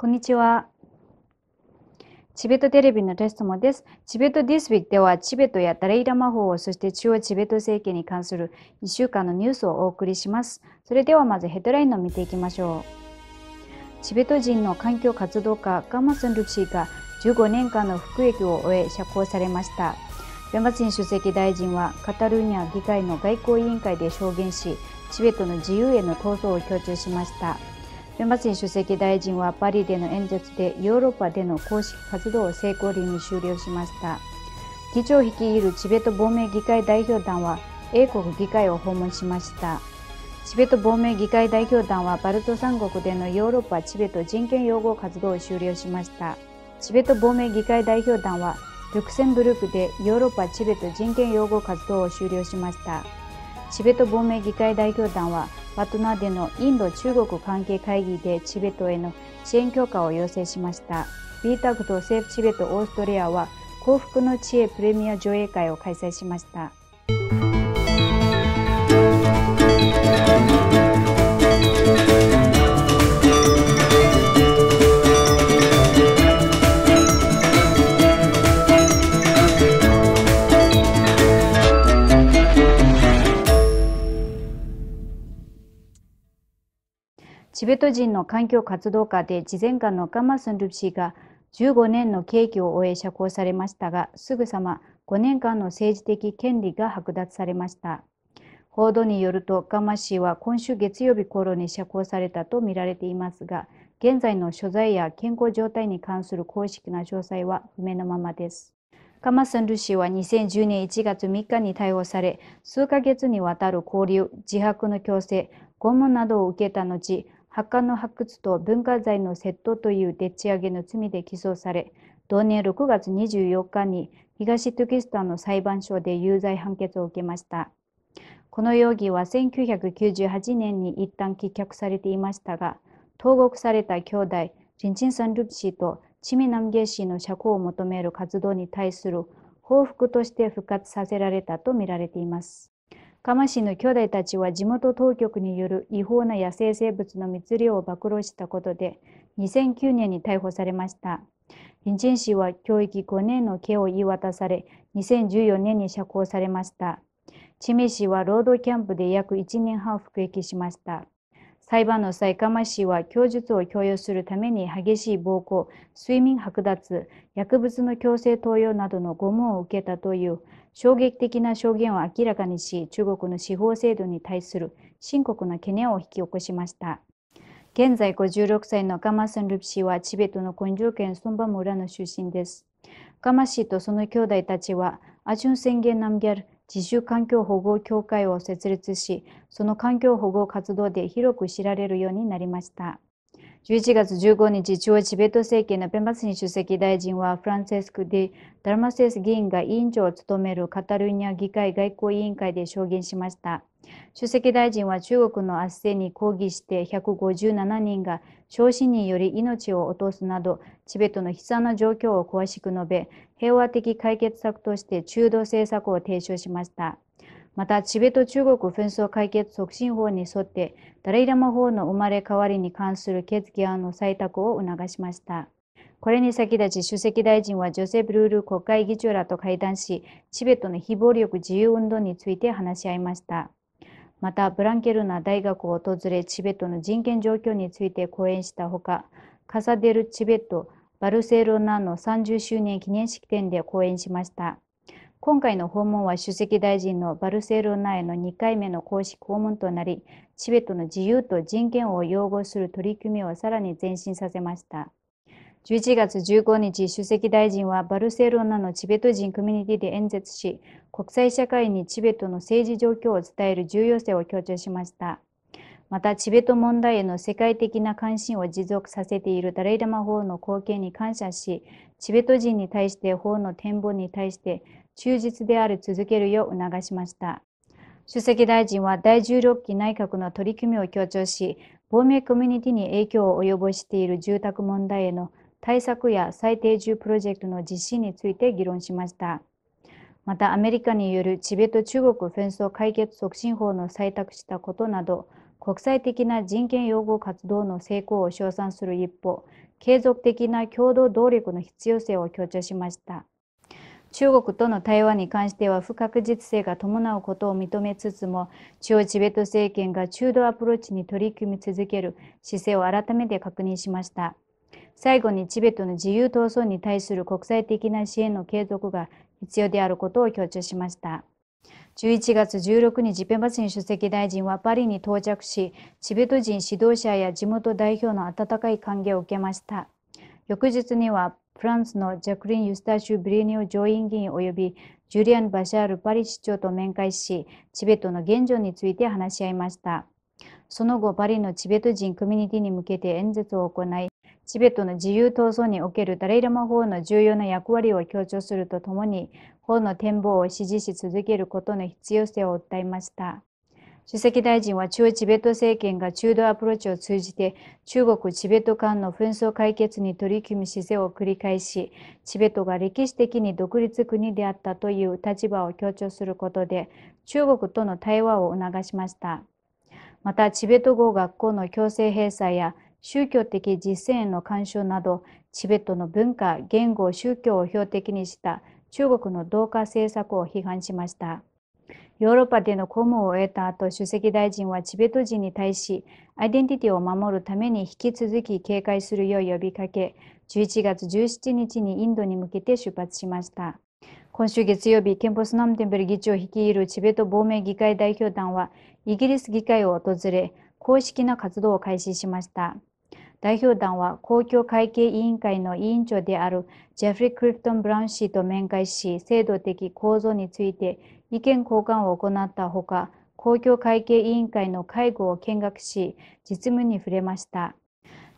こんにちは。チベットテレビのテストもです。チベットディス s w e では、チベットやダレイラ魔法、そして中央チベット政権に関する1週間のニュースをお送りします。それではまずヘッドラインを見ていきましょう。チベット人の環境活動家、ガマスンルチーが15年間の服役を終え釈放されました。ヤマチン主席大臣はカタルーニャ議会の外交委員会で証言し、チベットの自由への闘争を強調しました。ルマィン主席大臣はパリでの演説でヨーロッパでの公式活動を成功裏に終了しました議長を率いるチベット亡命議会代表団は英国議会を訪問しましたチベット亡命議会代表団はバルト三国でのヨーロッパチベット人権擁護活動を終了しましたチベット亡命議会代表団はルクセンブルクでヨーロッパチベット人権擁護活動を終了しましたチベット亡命議会代表団はパトナーでのインド中国関係会議でチベットへの支援強化を要請しました。BTAC と政府チベットオーストリアは幸福の知恵プレミア上映会を開催しました。ベト人の環境活動家で事前家のガマ・スンルゥプ氏が15年の刑期を終え釈放されましたが、すぐさま5年間の政治的権利が剥奪されました。報道によると、ガマ氏は今週月曜日頃に釈放されたとみられていますが、現在の所在や健康状態に関する公式な詳細は不明のままです。ガマスン・ル氏は2010年1月3日に逮捕され、数ヶ月にわたる交流、自白の強制、拷問などを受けた後、発刊の発掘と文化財の窃盗というでっち上げの罪で起訴され、同年6月24日に東トゥキスタンの裁判所で有罪判決を受けました。この容疑は1998年に一旦棄却されていましたが、投獄された兄弟、ジンチン・サンルプ氏とチミ・ナムゲ氏の釈放を求める活動に対する報復として復活させられたとみられています。釜市の兄弟たちは地元当局による違法な野生生物の密漁を暴露したことで、2009年に逮捕されました。隣人氏は教育5年の刑を言い渡され、2014年に釈放されました。チミ氏は労働キャンプで約1年半服役しました。裁判の際、カマ氏は供述を強要するために激しい暴行、睡眠剥奪、薬物の強制投与などの拷問を受けたという衝撃的な証言を明らかにし、中国の司法制度に対する深刻な懸念を引き起こしました。現在56歳のカマスン・ルプ氏はチベットの根性県ソンバ村の出身です。カマ氏とその兄弟たちは、アチュン宣言ナムギャル自主環境保護協会を設立し、その環境保護活動で広く知られるようになりました。11月15日、中央チベット政権のペンバスニ主席大臣は、フランセスク・デ・ダルマセス議員が委員長を務めるカタルーニャ議会外交委員会で証言しました。主席大臣は中国の圧政に抗議して157人が昇進により命を落とすなど、チベットの悲惨な状況を詳しく述べ、平和的解決策として中道政策を提唱しました。また、チベット中国紛争解決促進法に沿って、ダライラマ法の生まれ変わりに関する決議案の採択を促しました。これに先立ち、主席大臣はジョセブ・ルール国会議長らと会談し、チベットの非暴力自由運動について話し合いました。また、ブランケルナ大学を訪れ、チベットの人権状況について講演したほか、カサデル・チベット・バルセロナの30周年記念式典で講演しました。今回の訪問は主席大臣のバルセロナへの2回目の公式訪問となり、チベットの自由と人権を擁護する取り組みをさらに前進させました。11月15日、主席大臣はバルセロナのチベット人コミュニティで演説し、国際社会にチベットの政治状況を伝える重要性を強調しました。また、チベット問題への世界的な関心を持続させているダレイラマ法の貢献に感謝し、チベット人に対して法の展望に対して忠実である続けるよう促しました。主席大臣は第16期内閣の取り組みを強調し、亡命コミュニティに影響を及ぼしている住宅問題への対策や最低住プロジェクトの実施について議論しました。また、アメリカによるチベット中国紛争解決促進法の採択したことなど、国際的な人権擁護活動の成功を称賛する一方、継続的な共同動力の必要性を強調しました。中国との対話に関しては不確実性が伴うことを認めつつも、中央チベット政権が中道アプローチに取り組み続ける姿勢を改めて確認しました。最後にチベットの自由闘争に対する国際的な支援の継続が必要であることを強調しました。11月16日、ペバチン主席大臣はパリに到着し、チベット人指導者や地元代表の温かい歓迎を受けました。翌日にはフランスのジャクリン・ユスタシュ・ブリーニオ上院議員及びジュリアン・バシャール・パリ市長と面会し、チベットの現状について話し合いました。その後、パリのチベット人コミュニティに向けて演説を行い、チベットの自由闘争におけるダレイラマ法の重要な役割を強調するとともに、法の展望を支持し続けることの必要性を訴えました。主席大臣は中チベット政権が中道アプローチを通じて中国チベット間の紛争解決に取り組む姿勢を繰り返し、チベットが歴史的に独立国であったという立場を強調することで中国との対話を促しました。また、チベット語学校の強制閉鎖や宗教的実践への干渉など、チベットの文化、言語、宗教を標的にした中国の同化政策を批判しました。ヨーロッパでの公務を終えた後、主席大臣はチベット人に対し、アイデンティティを守るために引き続き警戒するよう呼びかけ、11月17日にインドに向けて出発しました。今週月曜日、ケンポスナムテンブル議長率いるチベット亡命議会代表団は、イギリス議会を訪れ、公式な活動を開始しました。代表団は公共会計委員会の委員長であるジェフリー・クリフトン・ブラウン氏と面会し、制度的構造について意見交換を行ったほか、公共会計委員会の会合を見学し、実務に触れました。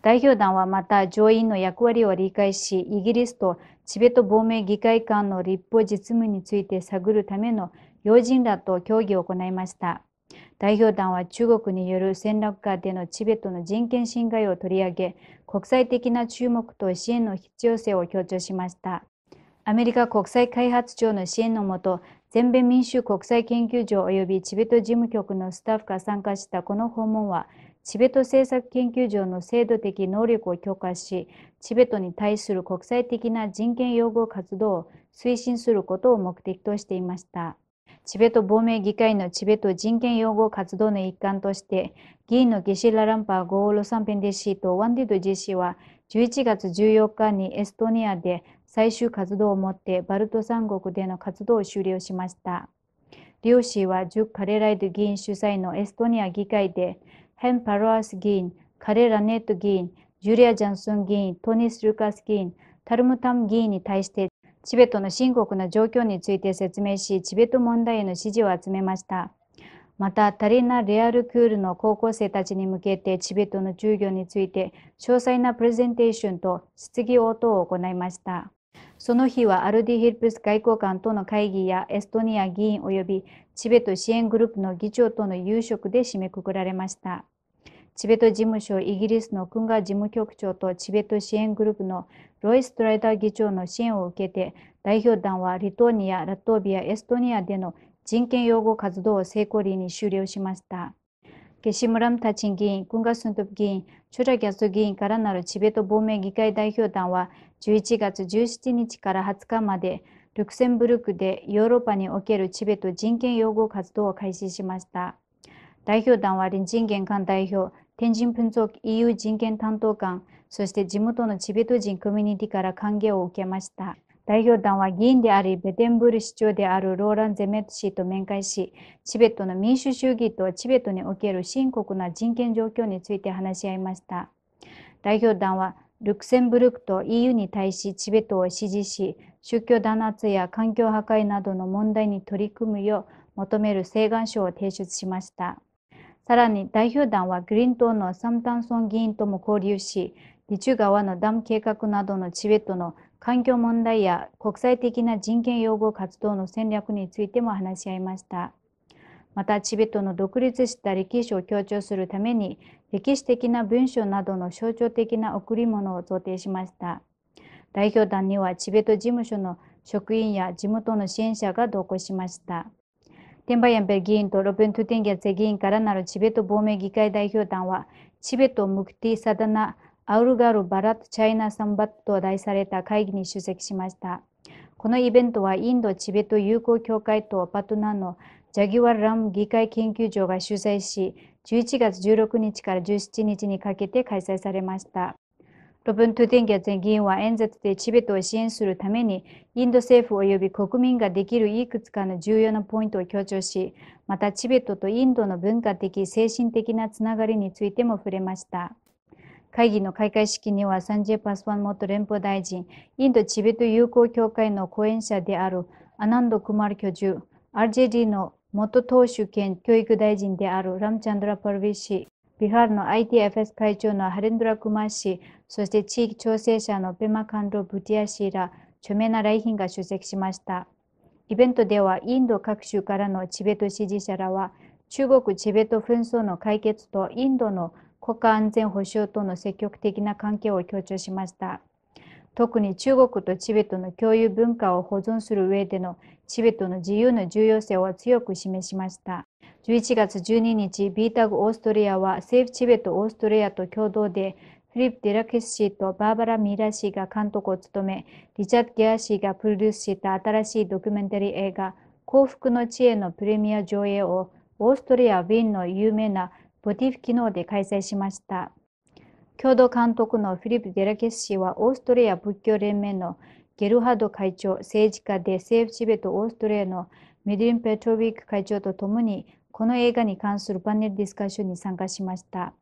代表団はまた上院の役割を理解し、イギリスとチベット亡命議会間の立法実務について探るための要人らと協議を行いました。代表団は中国による戦略下でのチベットの人権侵害を取り上げ、国際的な注目と支援の必要性を強調しました。アメリカ国際開発庁の支援のもと、全米民主国際研究所及びチベット事務局のスタッフが参加したこの訪問は、チベット政策研究所の制度的能力を強化し、チベットに対する国際的な人権擁護活動を推進することを目的としていました。チベット亡命議会のチベット人権擁護活動の一環として、議員のゲシラランパーゴーロサンペンデシーとワンディドジー氏は、11月14日にエストニアで最終活動をもってバルト三国での活動を終了しました。両氏は10カレライド議員主催のエストニア議会で、ヘン・パロアス議員、カレラネット議員、ジュリア・ジャンソン議員、トニス・ルカス議員、タルムタム議員に対して、チベットの深刻な状況について説明し、チベット問題への支持を集めました。また、タリナ・レアル・クールの高校生たちに向けて、チベットの授業について、詳細なプレゼンテーションと質疑応答を行いました。その日はアルディ・ヒルプス外交官との会議やエストニア議員及びチベット支援グループの議長との夕食で締めくくられました。チベット事務所イギリスの君が事務局長とチベット支援グループのロイス・トライダー議長の支援を受けて代表団はリトアニア、ラトビア、エストニアでの人権擁護活動を成功裏に終了しました。ゲシムラム・タチン議員、君がスントプ議員、チョラギャス議員からなるチベット亡命議会代表団は11月17日から20日までルクセンブルクでヨーロッパにおけるチベット人権擁護活動を開始しました。代表団は人権官代表、天神分族 EU 人権担当官、そして地元のチベット人コミュニティから歓迎を受けました。代表団は議員であり、ベテンブル市長であるローラン・ゼメット氏と面会し、チベットの民主主義とチベットにおける深刻な人権状況について話し合いました。代表団はルクセンブルクと EU に対しチベットを支持し、宗教弾圧や環境破壊などの問題に取り組むよう求める請願書を提出しました。さらに代表団はグリーン党のサムタンソン議員とも交流し、リチュ川のダム計画などのチベットの環境問題や国際的な人権擁護活動の戦略についても話し合いました。またチベットの独立した歴史を強調するために歴史的な文書などの象徴的な贈り物を贈呈しました。代表団にはチベット事務所の職員や地元の支援者が同行しました。テンバヤンベル議員とロペン・トゥテンギャツェ議員からなるチベット亡命議会代表団は、チベット・ムクティ・サダナ・アウルガル・バラット・チャイナ・サンバットと題された会議に出席しました。このイベントはインド・チベット友好協会とパトナのジャギワラム議会研究所が主催し、11月16日から17日にかけて開催されました。ロブン・トゥテンギャ前議員は演説でチベットを支援するために、インド政府及び国民ができるいくつかの重要なポイントを強調し、またチベットとインドの文化的、精神的なつながりについても触れました。会議の開会式にはサンジェ・パスワン元連邦大臣、インド・チベット友好協会の講演者であるアナンド・クマル教授、RJD の元党首兼教育大臣であるラムチャンドラ・パルビ氏、ビハールの ITFS 会長のハレンドラ・クマ氏、そして地域調整者のペマ・カンド・ブティア氏ら著名な来賓が出席しました。イベントではインド各州からのチベット支持者らは中国チベット紛争の解決とインドの国家安全保障との積極的な関係を強調しました。特に中国とチベットの共有文化を保存する上でのチベットの自由の重要性を強く示しました。11月12日、BTAG オーストリアは政府チベットオーストリアと共同でフィリップ・デラケス氏とバーバラ・ミラ氏が監督を務め、リチャード・ギア氏がプロデュースした新しいドキュメンタリー映画、幸福の知恵のプレミア上映をオーストリア・ウィーンの有名なボティフ機能で開催しました。共同監督のフィリップ・デラケス氏は、オーストリア仏教連盟のゲルハド会長、政治家で政府チベットオーストリアのメディリン・ペトロビック会長と共に、この映画に関するパネルディスカッションに参加しました。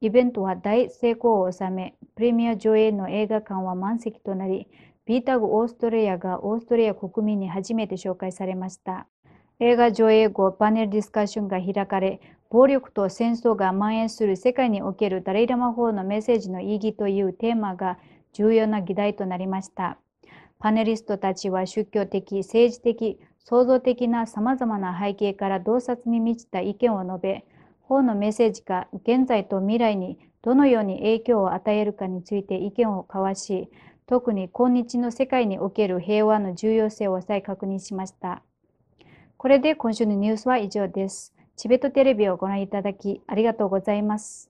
イベントは大成功を収め、プレミア上映の映画館は満席となり、ビータグオーストリアがオーストリア国民に初めて紹介されました。映画上映後、パネルディスカッションが開かれ、暴力と戦争が蔓延する世界におけるダレイ・ラマ法のメッセージの意義というテーマが重要な議題となりました。パネリストたちは宗教的、政治的、創造的な様々な背景から洞察に満ちた意見を述べ、法のメッセージが現在と未来にどのように影響を与えるかについて意見を交わし、特に今日の世界における平和の重要性を再確認しました。これで今週のニュースは以上です。チベットテレビをご覧いただきありがとうございます。